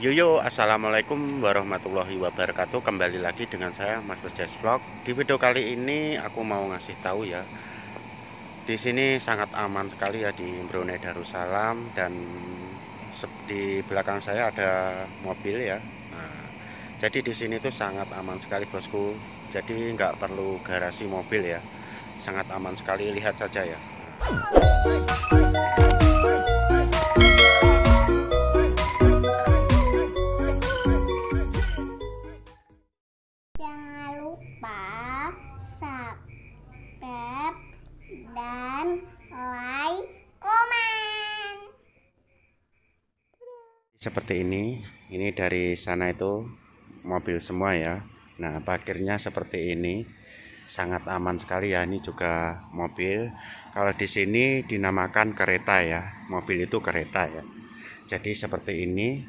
Yoyo, assalamualaikum warahmatullahi wabarakatuh. Kembali lagi dengan saya Mas Jazz Vlog. Di video kali ini aku mau ngasih tahu ya. Di sini sangat aman sekali ya di Brunei Darussalam dan di belakang saya ada mobil ya. Nah, jadi di sini tuh sangat aman sekali bosku. Jadi nggak perlu garasi mobil ya. Sangat aman sekali lihat saja ya. Nah. seperti ini ini dari sana itu mobil semua ya nah parkirnya seperti ini sangat aman sekali ya ini juga mobil kalau di sini dinamakan kereta ya mobil itu kereta ya jadi seperti ini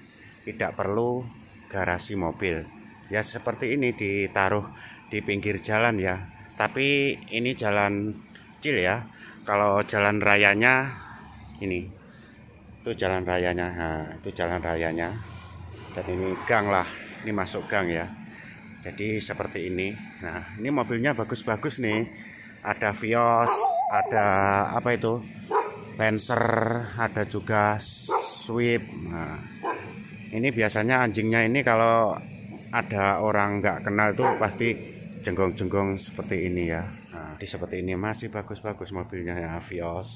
tidak perlu garasi mobil ya seperti ini ditaruh di pinggir jalan ya tapi ini jalan kecil ya kalau jalan rayanya ini itu jalan rayanya nah, itu jalan rayanya dan ini gang lah ini masuk gang ya jadi seperti ini nah ini mobilnya bagus-bagus nih ada Vios ada apa itu Lancer ada juga Sweep nah, ini biasanya anjingnya ini kalau ada orang nggak kenal itu pasti jenggong-jenggong seperti ini ya nah, di seperti ini masih bagus-bagus mobilnya ya Vios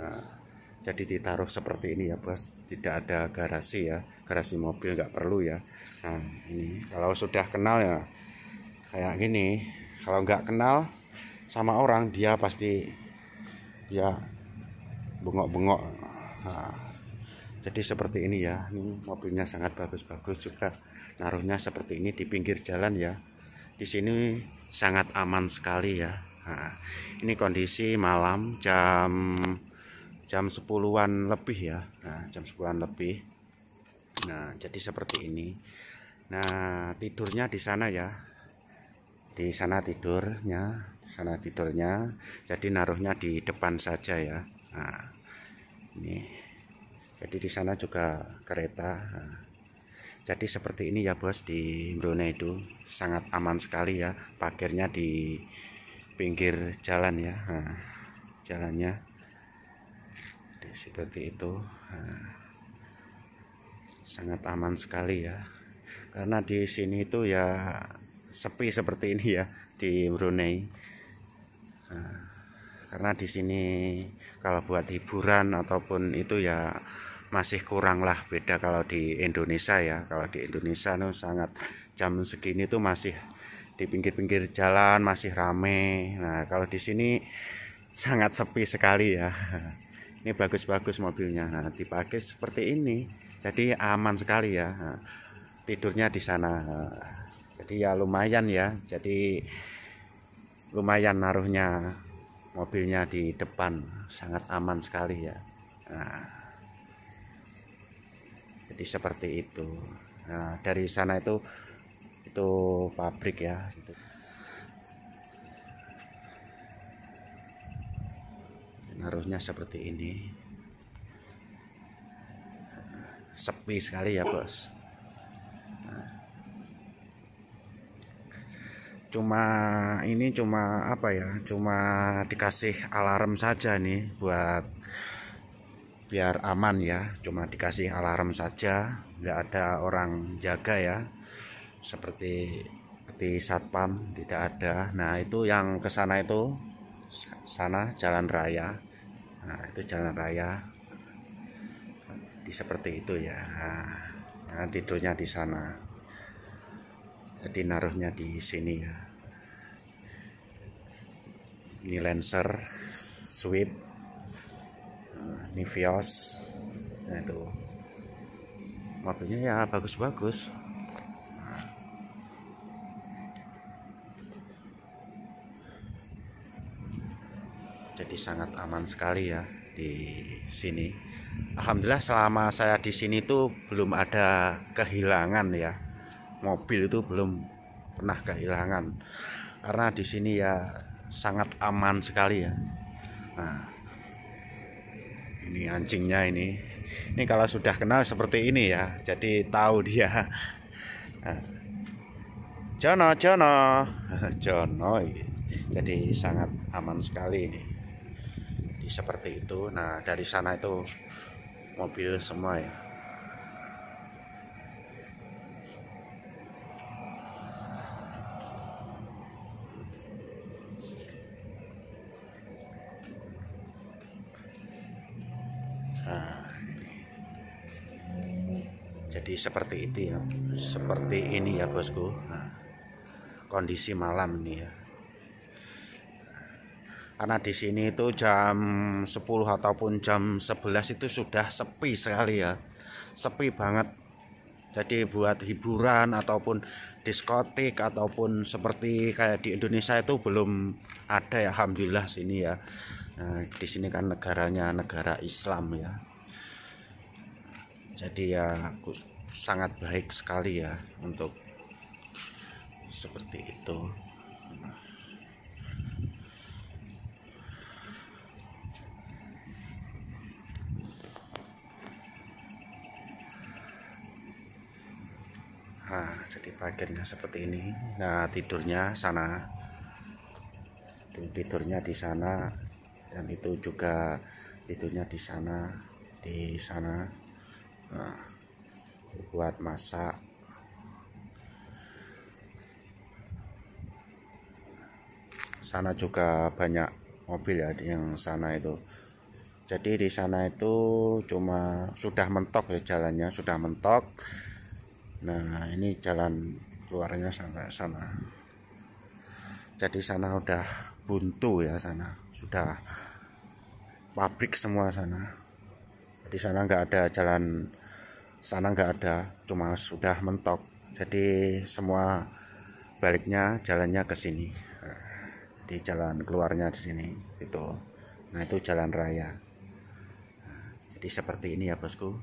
nah jadi ditaruh seperti ini ya bos tidak ada garasi ya garasi mobil nggak perlu ya nah ini kalau sudah kenal ya kayak gini kalau nggak kenal sama orang dia pasti ya bengok-bengok nah, jadi seperti ini ya ini mobilnya sangat bagus-bagus juga naruhnya seperti ini di pinggir jalan ya di sini sangat aman sekali ya nah, ini kondisi malam jam jam 10-an lebih ya nah, jam 10-an lebih nah jadi seperti ini nah tidurnya di sana ya di sana tidurnya sana tidurnya jadi naruhnya di depan saja ya nah, ini jadi di sana juga kereta nah, jadi seperti ini ya bos di Brunei itu sangat aman sekali ya parkirnya di pinggir jalan ya nah, jalannya seperti itu eh, sangat aman sekali ya karena di sini itu ya sepi seperti ini ya di Brunei eh, karena di sini kalau buat hiburan ataupun itu ya masih kurang lah beda kalau di Indonesia ya kalau di Indonesia itu sangat jam segini tuh masih di pinggir-pinggir jalan masih rame nah kalau di sini sangat sepi sekali ya ini bagus-bagus mobilnya nah dipakai seperti ini jadi aman sekali ya nah, tidurnya di sana jadi ya lumayan ya jadi lumayan naruhnya mobilnya di depan sangat aman sekali ya nah, jadi seperti itu nah dari sana itu itu pabrik ya itu naruhnya seperti ini sepi sekali ya bos cuma ini cuma apa ya cuma dikasih alarm saja nih buat biar aman ya cuma dikasih alarm saja nggak ada orang jaga ya seperti di satpam tidak ada nah itu yang kesana itu sana jalan raya nah itu jalan raya di seperti itu ya nah, tidurnya di sana jadi naruhnya di sini ya ini Lancer Sweep ini eh, Vios nah itu mobilnya ya bagus-bagus jadi sangat aman sekali ya di sini Alhamdulillah selama saya di sini tuh belum ada kehilangan ya mobil itu belum pernah kehilangan karena di sini ya sangat aman sekali ya nah ini anjingnya ini ini kalau sudah kenal seperti ini ya jadi tahu dia nah, Jono Jono Jono jadi sangat aman sekali ini Iya, seperti itu nah dari sana itu mobil semua ya nah, jadi seperti itu ya, seperti ini ya bosku. Nah, kondisi malam ini ya karena di sini itu jam 10 ataupun jam 11 itu sudah sepi sekali ya sepi banget jadi buat hiburan ataupun diskotik ataupun seperti kayak di Indonesia itu belum ada ya alhamdulillah sini ya nah, di sini kan negaranya negara Islam ya jadi ya aku sangat baik sekali ya untuk seperti itu di bagiannya seperti ini nah tidurnya sana tidurnya di sana dan itu juga tidurnya di sana di sana nah, buat masak sana juga banyak mobil ya yang sana itu jadi di sana itu cuma sudah mentok ya jalannya sudah mentok nah ini jalan keluarnya sampai sana jadi sana udah buntu ya sana sudah pabrik semua sana jadi sana nggak ada jalan sana nggak ada cuma sudah mentok jadi semua baliknya jalannya ke sini di jalan keluarnya di sini itu nah itu jalan raya jadi seperti ini ya bosku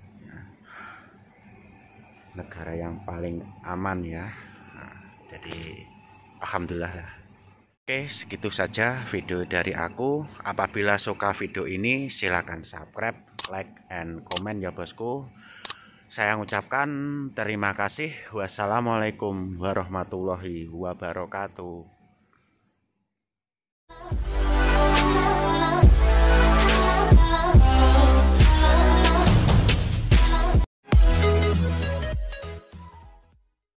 negara yang paling aman ya nah, jadi alhamdulillah lah Oke segitu saja video dari aku apabila suka video ini silahkan subscribe like and comment ya bosku saya ucapkan terima kasih wassalamualaikum warahmatullahi wabarakatuh